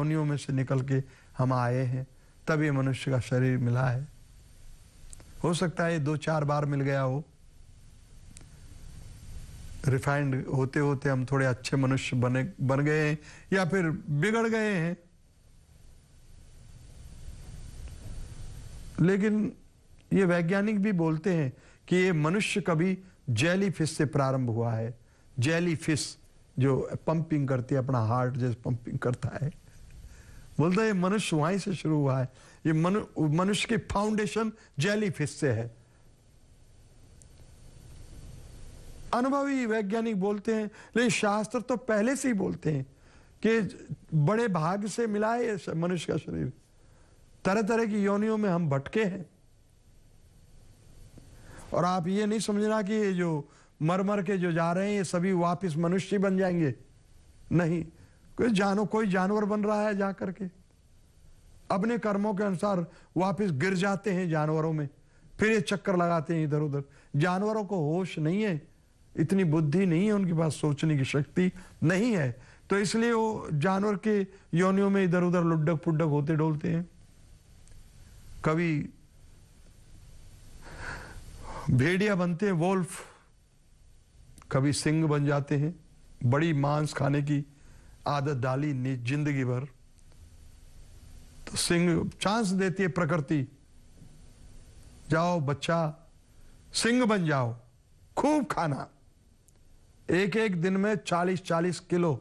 योनियों में से निकल के हम आए हैं तब ये मनुष्य का शरीर मिला है हो सकता है ये दो चार बार मिल गया हो रिफाइंड होते होते हम थोड़े अच्छे मनुष्य बने बन गए हैं या फिर बिगड़ गए हैं लेकिन ये वैज्ञानिक भी बोलते हैं कि ये मनुष्य कभी जेली फिश से प्रारंभ हुआ है जेली फिश जो पंपिंग करती है अपना हार्ट जैसे पंपिंग करता है बोलता है मनुष्य वहीं से शुरू हुआ है ये मनुष्य की फाउंडेशन जैली फिश से है अनुभवी वैज्ञानिक बोलते हैं लेकिन शास्त्र तो पहले से ही बोलते हैं कि बड़े भाग से मिला है मनुष्य का शरीर तरह तरह की योनियों में हम भटके हैं और आप ये नहीं समझना कि ये जो मरमर के जो जा रहे हैं ये सभी वापस मनुष्य बन जाएंगे नहीं कोई जानो कोई जानवर बन रहा है जा करके अपने कर्मों के अनुसार वापस गिर जाते हैं जानवरों में फिर ये चक्कर लगाते हैं इधर उधर जानवरों को होश नहीं है इतनी बुद्धि नहीं है उनके पास सोचने की शक्ति नहीं है तो इसलिए वो जानवर के योनियों में इधर उधर लुड्डक पुड्डक होते डोलते हैं कभी भेड़िया बनते हैं वोल्फ कभी सिंह बन जाते हैं बड़ी मांस खाने की आदत डाली जिंदगी भर तो सिंह चांस देती है प्रकृति जाओ बच्चा सिंह बन जाओ खूब खाना एक एक दिन में चालीस चालीस किलो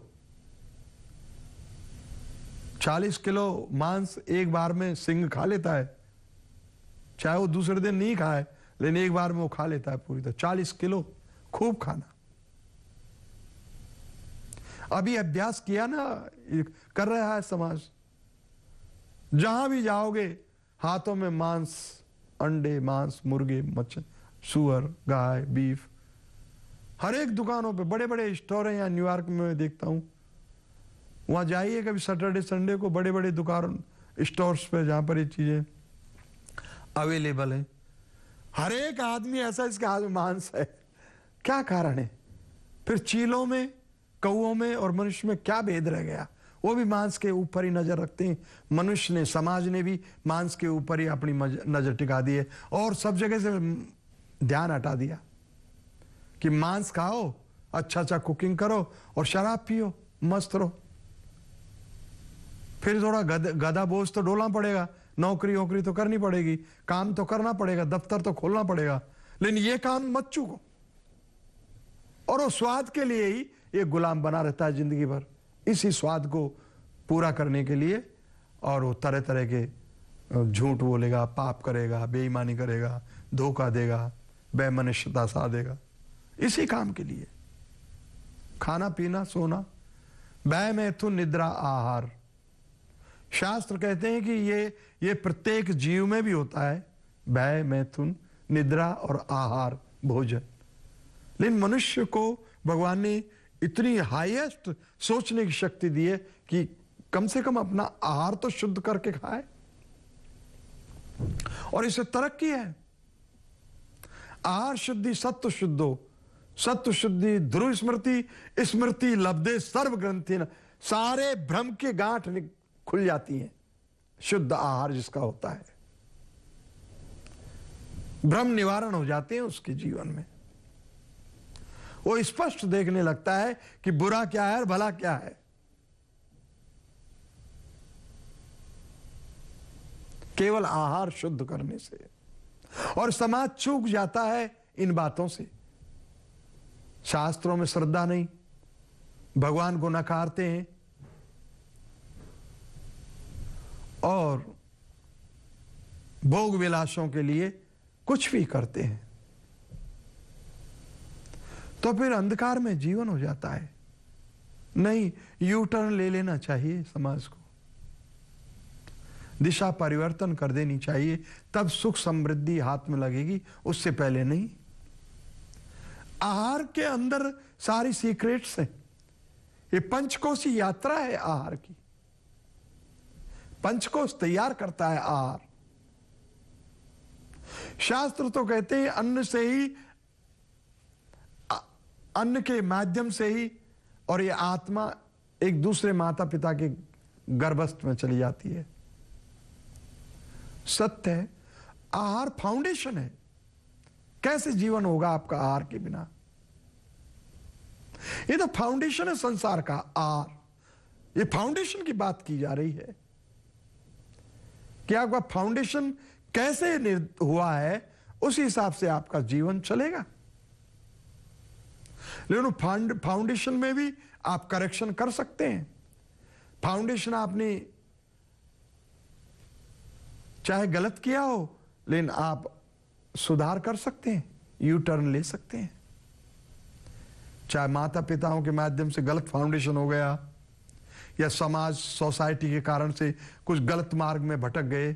चालीस किलो मांस एक बार में सिंह खा लेता है चाहे वो दूसरे दिन नहीं खाए लेकिन एक बार में वो खा लेता है पूरी तरह चालीस किलो खूब खाना अभी अभ्यास किया ना कर रहा है समाज जहां भी जाओगे हाथों में मांस अंडे मांस मुर्गे मच्छर सुअर गाय बीफ हर एक दुकानों पे बड़े बड़े स्टोर हैं यहाँ न्यूयॉर्क में मैं देखता हूँ वहाँ जाइए कभी सैटरडे संडे को बड़े बड़े दुकान स्टोर्स पे जहाँ पर ये चीज़ें अवेलेबल हैं हर एक आदमी ऐसा इसके हाथ में मांस है क्या कारण है फिर चीलों में कौओं में और मनुष्य में क्या भेद रह गया वो भी मांस के ऊपर ही नजर रखते हैं मनुष्य ने समाज ने भी मांस के ऊपर ही अपनी नजर टिका दी है और सब जगह से ध्यान हटा दिया कि मांस खाओ अच्छा अच्छा कुकिंग करो और शराब पियो मस्त रहो फिर थोड़ा गद, गदा बोझ तो डोलना पड़ेगा नौकरी वोकरी तो करनी पड़ेगी काम तो करना पड़ेगा दफ्तर तो खोलना पड़ेगा लेकिन ये काम मत को और वो स्वाद के लिए ही एक गुलाम बना रहता है ज़िंदगी भर इसी स्वाद को पूरा करने के लिए और वो तरह तरह के झूठ बोलेगा पाप करेगा बेईमानी करेगा धोखा देगा बेमनुष्यता सा देगा इसी काम के लिए खाना पीना सोना वह में तो निद्रा आहार शास्त्र कहते हैं कि ये ये प्रत्येक जीव में भी होता है भय मैथुन तो निद्रा और आहार भोजन लेकिन मनुष्य को भगवान ने इतनी हाईएस्ट सोचने की शक्ति दी है कि कम से कम अपना आहार तो शुद्ध करके खाए और इसे तरक्की है आहार शुद्धि सत्व शुद्धो सत्व शुद्धि ध्रुव स्मृति स्मृति लब्धे सर्व ग्रंथि सारे भ्रम के गांठ खुल जाती हैं शुद्ध आहार जिसका होता है भ्रम निवारण हो जाते हैं उसके जीवन में वो स्पष्ट देखने लगता है कि बुरा क्या है और भला क्या है केवल आहार शुद्ध करने से और समाज चूक जाता है इन बातों से शास्त्रों में श्रद्धा नहीं भगवान को नकारते हैं और भोग विलासों के लिए कुछ भी करते हैं तो फिर अंधकार में जीवन हो जाता है नहीं यू टर्न ले लेना चाहिए समाज को दिशा परिवर्तन कर देनी चाहिए तब सुख समृद्धि हाथ में लगेगी उससे पहले नहीं आहार के अंदर सारी सीक्रेट्स हैं ये पंचकोशी यात्रा है आहार की पंचकोश तैयार करता है आहार शास्त्र तो कहते हैं अन्न से ही अन्न के माध्यम से ही और ये आत्मा एक दूसरे माता पिता के गर्भस्थ में चली जाती है सत्य है आहार फाउंडेशन है कैसे जीवन होगा आपका आहार के बिना ये तो फाउंडेशन है संसार का आहार ये फाउंडेशन की बात की जा रही है कि आपका फाउंडेशन कैसे हुआ है उसी हिसाब से आपका जीवन चलेगा लेकिन फाउंडेशन में भी आप करेक्शन कर सकते हैं फाउंडेशन आपने चाहे गलत किया हो लेकिन आप सुधार कर सकते हैं यू टर्न ले सकते हैं चाहे माता पिताओं के माध्यम से गलत फाउंडेशन हो गया या समाज सोसाइटी के कारण से कुछ गलत मार्ग में भटक गए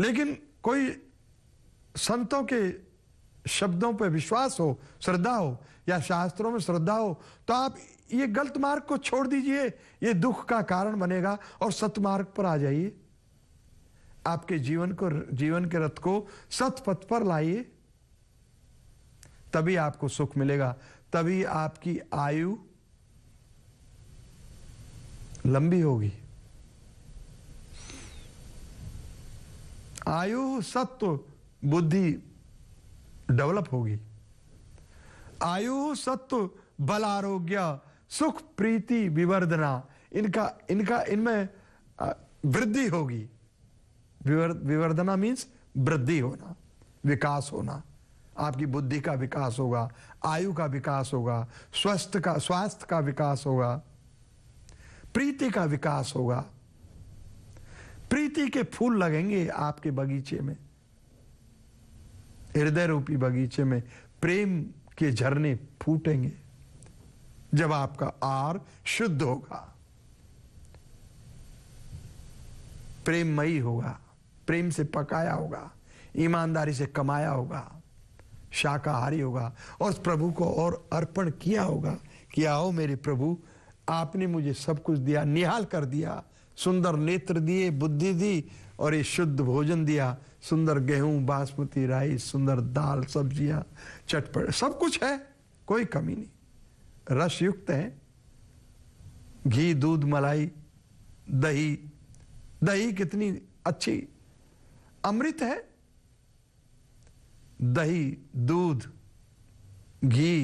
लेकिन कोई संतों के शब्दों पर विश्वास हो श्रद्धा हो या शास्त्रों में श्रद्धा हो तो आप ये गलत मार्ग को छोड़ दीजिए ये दुख का कारण बनेगा और सतमार्ग पर आ जाइए आपके जीवन को जीवन के रथ को सत पथ पर लाइए तभी आपको सुख मिलेगा तभी आपकी आयु लंबी होगी आयु सत्व बुद्धि डेवलप होगी आयु सत्व बल आरोग्य सुख प्रीति विवर्धना इनका इनका इनमें वृद्धि होगी विवर्धना मीन्स वृद्धि होना विकास होना आपकी बुद्धि का विकास होगा आयु का विकास होगा स्वस्थ का स्वास्थ्य का विकास होगा प्रीति का विकास होगा प्रीति के फूल लगेंगे आपके बगीचे में हृदय रूपी बगीचे में प्रेम के झरने फूटेंगे जब आपका आर शुद्ध होगा प्रेमयी होगा प्रेम से पकाया होगा ईमानदारी से कमाया होगा शाकाहारी होगा और प्रभु को और अर्पण किया होगा कि आओ मेरे प्रभु आपने मुझे सब कुछ दिया निहाल कर दिया सुंदर नेत्र दिए बुद्धि दी और ये शुद्ध भोजन दिया सुंदर गेहूं बासमती राइस सुंदर दाल सब्जियां चटपट सब कुछ है कोई कमी नहीं रस युक्त है घी दूध मलाई दही दही कितनी अच्छी अमृत है दही दूध घी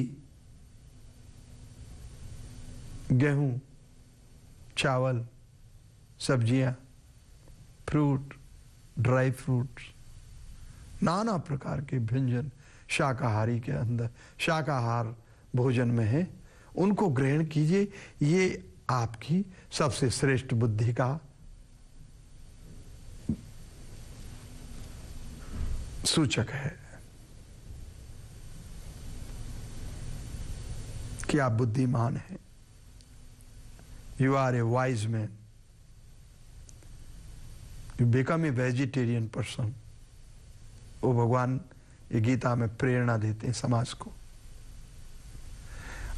गेहूं चावल सब्जियां फ्रूट ड्राई फ्रूट्स नाना प्रकार के व्यंजन शाकाहारी के अंदर शाकाहार भोजन में है उनको ग्रहण कीजिए ये आपकी सबसे श्रेष्ठ बुद्धि का सूचक है कि आप बुद्धिमान हैं you are a wise man you become a vegetarian person वो भगवान ये गीता में प्रेरणा देते हैं समाज को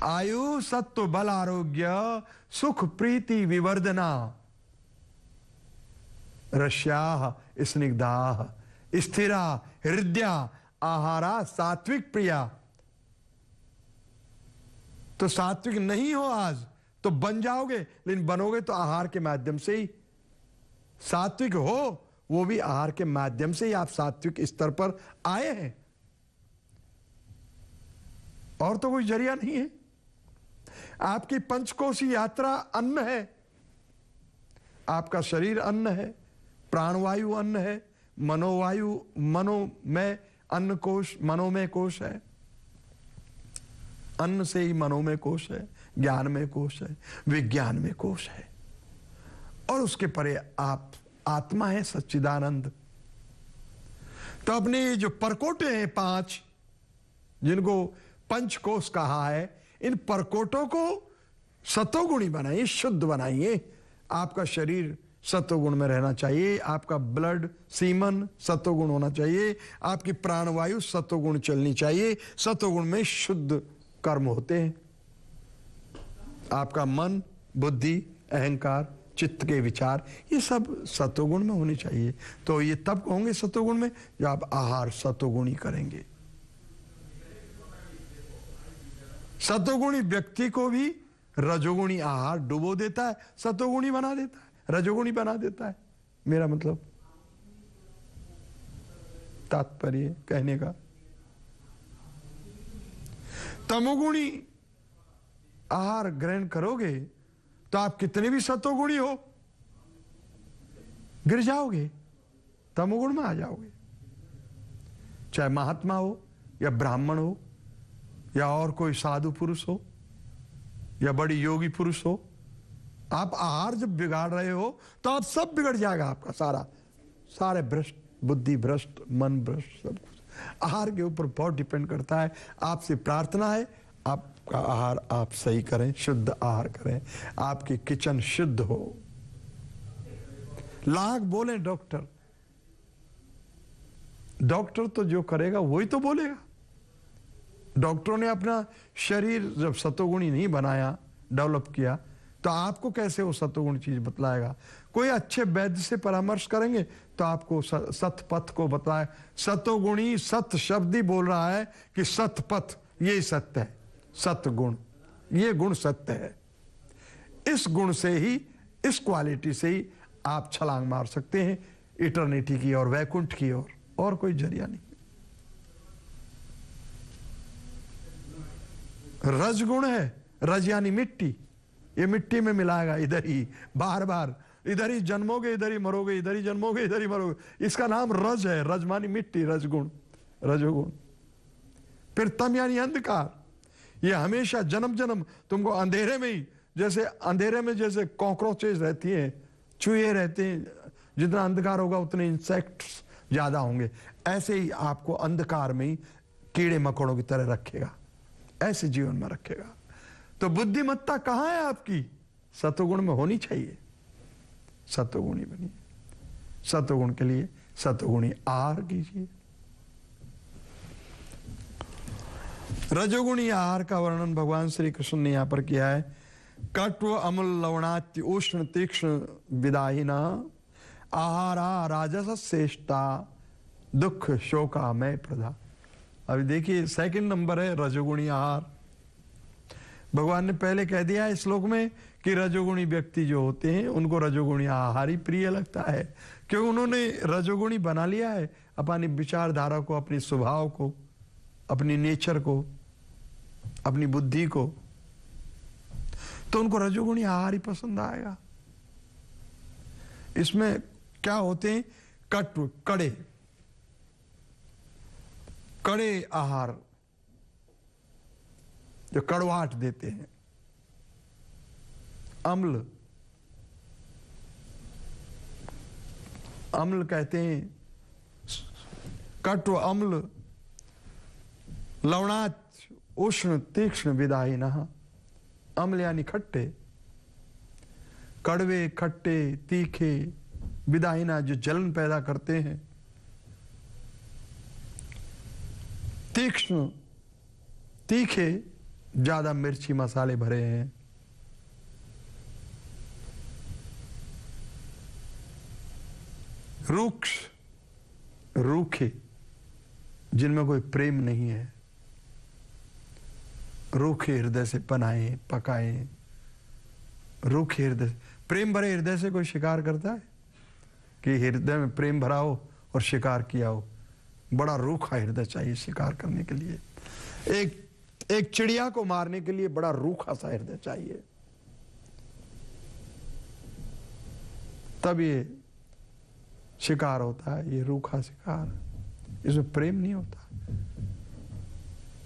आयु सत्व बल आरोग्य सुख प्रीति विवर्धना रश्या स्निग्धाह स्थिरा हृदय आहारा सात्विक प्रिया तो सात्विक नहीं हो आज तो बन जाओगे लेकिन बनोगे तो आहार के माध्यम से ही सात्विक हो वो भी आहार के माध्यम से ही आप सात्विक स्तर पर आए हैं और तो कोई जरिया नहीं है आपकी पंचकोशी यात्रा अन्न है आपका शरीर अन्न है प्राणवायु अन्न है मनोवायु मनोमय अन्न कोश मनोमय कोश है अन्न से ही मनोमय कोश है ज्ञान में कोश है विज्ञान में कोश है और उसके परे आप आत्मा है सच्चिदानंद तो अपने जो परकोटे हैं पांच जिनको पंच कोष कहा है इन परकोटों को सतोगुणी बनाइए शुद्ध बनाइए आपका शरीर सतोगुण में रहना चाहिए आपका ब्लड सीमन सतोगुण होना चाहिए आपकी प्राणवायु सतोगुण चलनी चाहिए सतोगुण में शुद्ध कर्म होते हैं आपका मन बुद्धि अहंकार चित्त के विचार ये सब सतोगुण में होने चाहिए तो ये तब होंगे सतोगुण में जो आप आहार सतोगुणी करेंगे सतोगुणी व्यक्ति को भी रजोगुणी आहार डुबो देता है सतोगुणी बना देता है रजोगुणी बना देता है मेरा मतलब तात्पर्य कहने का तमोगुणी आहार ग्रहण करोगे तो आप कितने भी सतोगुणी हो गिर जाओगे तमोगुण में आ जाओगे चाहे महात्मा हो या ब्राह्मण हो या और कोई साधु पुरुष हो या बड़ी योगी पुरुष हो आप आहार जब बिगाड़ रहे हो तो आप सब बिगड़ जाएगा आपका सारा सारे भ्रष्ट बुद्धि भ्रष्ट मन भ्रष्ट सब कुछ आहार के ऊपर बहुत डिपेंड करता है आपसे प्रार्थना है आप आपका आहार आप सही करें शुद्ध आहार करें आपकी किचन शुद्ध हो लाख बोले डॉक्टर डॉक्टर तो जो करेगा वही तो बोलेगा डॉक्टरों ने अपना शरीर जब सतोगुणी नहीं बनाया डेवलप किया तो आपको कैसे वो सतोगुण चीज बतलाएगा कोई अच्छे वैद्य से परामर्श करेंगे तो आपको सत पथ को बताए सतोगुणी सत शब्द ही बोल रहा है कि सत पथ यही सत्य है सत्गुण ये गुण सत्य है इस गुण से ही इस क्वालिटी से ही आप छलांग मार सकते हैं इटर्निटी की और वैकुंठ की और, और कोई जरिया नहीं रज गुण है रज यानी मिट्टी ये मिट्टी में मिलाएगा इधर ही बार बार इधर ही जन्मोगे इधर ही मरोगे इधर ही जन्मोगे इधर ही मरोगे इसका नाम रज है रजमानी मिट्टी रजगुण रजोगुण फिर तम यानी अंधकार ये हमेशा जन्म जन्म तुमको अंधेरे में ही जैसे अंधेरे में जैसे कॉकरोचेज रहती हैं चूहे रहते हैं जितना अंधकार होगा उतने इंसेक्ट्स ज़्यादा होंगे ऐसे ही आपको अंधकार में ही कीड़े मकोड़ों की तरह रखेगा ऐसे जीवन में रखेगा तो बुद्धिमत्ता कहाँ है आपकी सतोगुण में होनी चाहिए सतोगुणी बनिए सतोगुण के लिए सतोगुणी आर कीजिए रजोगुणी आहार का वर्णन भगवान श्री कृष्ण ने यहाँ पर किया है कट्व अमल लवणात्य उष्ण तीक्ष्ण विदाहिना आहारा राजस श्रेष्ठा दुख मय प्रधा अभी देखिए सेकंड नंबर है रजोगुणी आहार भगवान ने पहले कह दिया है श्लोक में कि रजोगुणी व्यक्ति जो होते हैं उनको रजोगुणी आहार ही प्रिय लगता है क्योंकि उन्होंने रजोगुणी बना लिया है अपनी विचारधारा को अपने स्वभाव को अपनी नेचर को अपनी बुद्धि को तो उनको रजोगुणी आहार ही पसंद आएगा इसमें क्या होते हैं कट्व कड़े कड़े आहार जो कड़वाहट देते हैं अम्ल अम्ल कहते हैं कट अम्ल लवणात उष्ण तीक्ष्ण विदाई अम्ल यानी खट्टे कड़वे खट्टे तीखे विदाहिना जो जलन पैदा करते हैं तीक्ष्ण तीखे ज्यादा मिर्ची मसाले भरे हैं रूक्ष रूखे जिनमें कोई प्रेम नहीं है रूखे हृदय से बनाए पकाए रूखे हृदय प्रेम भरे हृदय से कोई शिकार करता है कि हृदय में प्रेम भराओ और शिकार किया हो बड़ा रूखा हृदय चाहिए शिकार करने के लिए एक एक चिड़िया को मारने के लिए बड़ा रूखा सा हृदय चाहिए तब ये शिकार होता है ये रूखा शिकार इसमें प्रेम नहीं होता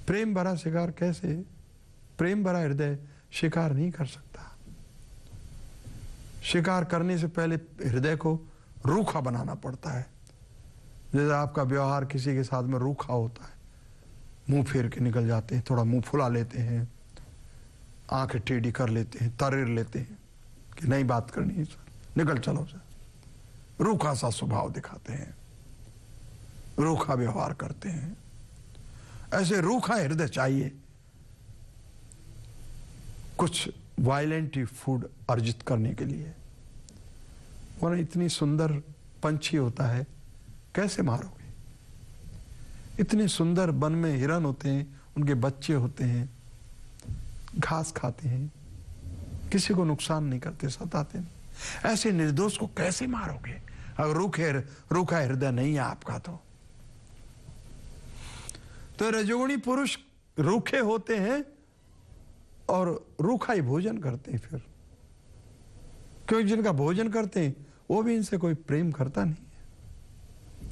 प्रेम भरा शिकार कैसे प्रेम भरा हृदय शिकार नहीं कर सकता शिकार करने से पहले हृदय को रूखा बनाना पड़ता है जैसे आपका व्यवहार किसी के साथ में रूखा होता है मुंह फेर के निकल जाते हैं थोड़ा मुंह फुला लेते हैं आंखें टेढ़ी कर लेते हैं तरेर लेते हैं कि नहीं बात करनी है सर निकल चलो सर रूखा सा स्वभाव दिखाते हैं रूखा व्यवहार करते हैं ऐसे रूखा हृदय चाहिए कुछ वायलेंट फूड अर्जित करने के लिए वरना इतनी सुंदर पंछी होता है कैसे मारोगे इतने सुंदर वन में हिरन होते हैं उनके बच्चे होते हैं घास खाते हैं किसी को नुकसान नहीं करते सताते नहीं ऐसे निर्दोष को कैसे मारोगे अगर रुखे रुखा रूखा हृदय नहीं है आपका तो तो रजोगुणी पुरुष रूखे होते हैं और रूखा ही भोजन करते हैं फिर क्योंकि जिनका भोजन करते हैं वो भी इनसे कोई प्रेम करता नहीं है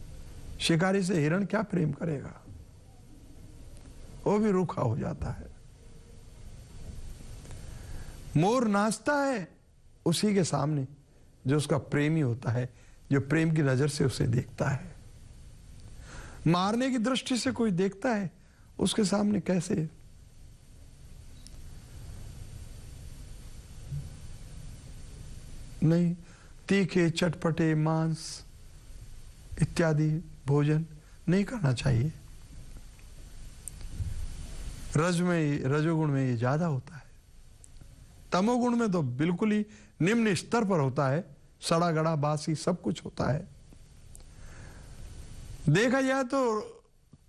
शिकारी से हिरण क्या प्रेम करेगा वो भी रूखा हो जाता है मोर नाचता है उसी के सामने जो उसका प्रेमी होता है जो प्रेम की नजर से उसे देखता है मारने की दृष्टि से कोई देखता है उसके सामने कैसे नहीं तीखे चटपटे मांस इत्यादि भोजन नहीं करना चाहिए रज में रजोगुण में ये ज्यादा होता है तमोगुण में तो बिल्कुल ही निम्न स्तर पर होता है सड़ा गड़ा बासी सब कुछ होता है देखा जाए तो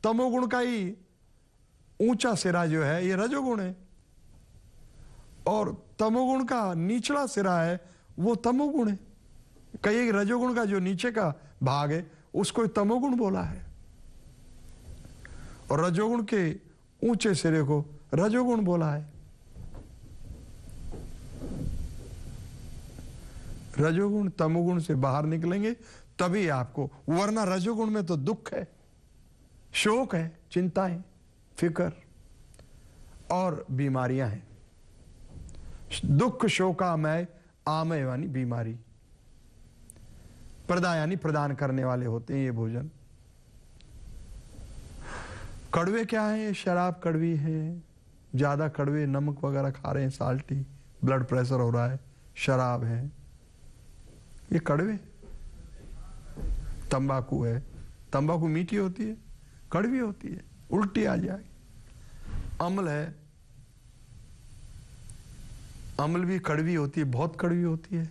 तमोगुण का ही ऊंचा सिरा जो है ये रजोगुण है और तमोगुण का निचला सिरा है वो तमोगुण है कई रजोगुण का जो नीचे का भाग है उसको तमोगुण बोला है और रजोगुण के ऊंचे सिरे को रजोगुण बोला है रजोगुण तमोगुण से बाहर निकलेंगे तभी आपको वरना रजोगुण में तो दुख है शोक है चिंता है फिकर और बीमारियां हैं दुख शोकामय आम यानी बीमारी प्रदा यानी प्रदान करने वाले होते हैं ये भोजन कड़वे क्या है शराब कड़वी है ज़्यादा कड़वे नमक वगैरह खा रहे हैं साल्टी ब्लड प्रेशर हो रहा है शराब है ये कड़वे तंबाकू है तंबाकू मीठी होती है कड़वी होती है उल्टी आ जाएगी अम्ल है अमल भी कड़वी होती है बहुत कड़वी होती है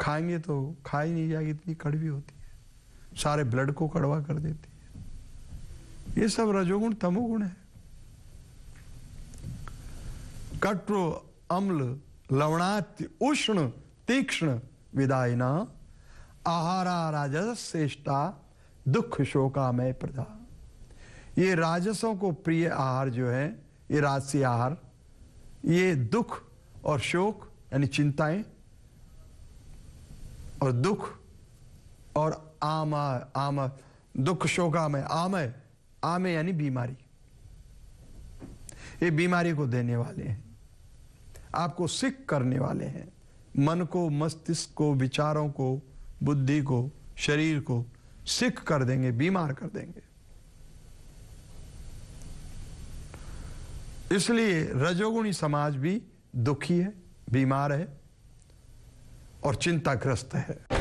खाएंगे तो खा ही नहीं जाएगी इतनी कड़वी होती है सारे ब्लड को कड़वा कर देती है ये सब रजोगुण तमोगुण है कट्रो अम्ल लवणात्य उष्ण तीक्ष्ण विदायना आहारा राजस श्रेष्ठा दुख शोकामय प्रदा ये राजसों को प्रिय आहार जो है ये राजसी आहार ये दुख और शोक यानी चिंताएं और दुख और आमा आम दुख शोकामय आमय आमे यानी बीमारी ये बीमारी को देने वाले हैं आपको सिक करने वाले हैं मन को मस्तिष्क को विचारों को बुद्धि को शरीर को सिक कर देंगे बीमार कर देंगे इसलिए रजोगुणी समाज भी दुखी है बीमार है और चिंताग्रस्त है